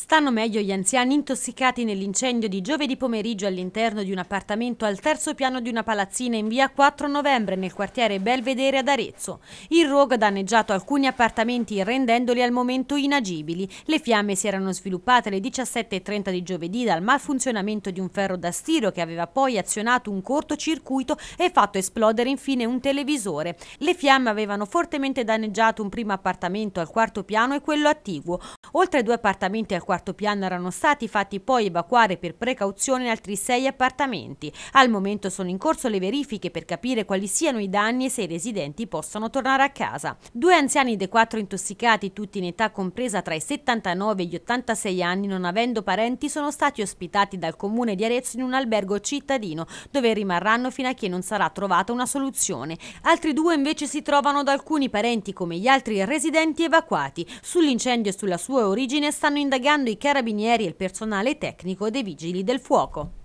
Stanno meglio gli anziani intossicati nell'incendio di giovedì pomeriggio all'interno di un appartamento al terzo piano di una palazzina in via 4 novembre nel quartiere Belvedere ad Arezzo. Il rogo ha danneggiato alcuni appartamenti rendendoli al momento inagibili. Le fiamme si erano sviluppate alle 17.30 di giovedì dal malfunzionamento di un ferro da stiro che aveva poi azionato un cortocircuito e fatto esplodere infine un televisore. Le fiamme avevano fortemente danneggiato un primo appartamento al quarto piano e quello attiguo, oltre due appartamenti al quarto piano erano stati fatti poi evacuare per precauzione altri sei appartamenti. Al momento sono in corso le verifiche per capire quali siano i danni e se i residenti possono tornare a casa. Due anziani dei quattro intossicati, tutti in età compresa tra i 79 e gli 86 anni, non avendo parenti, sono stati ospitati dal comune di Arezzo in un albergo cittadino, dove rimarranno fino a che non sarà trovata una soluzione. Altri due invece si trovano da alcuni parenti come gli altri residenti evacuati. Sull'incendio e sulla sua origine stanno indagando impiegando i carabinieri e il personale tecnico dei vigili del fuoco.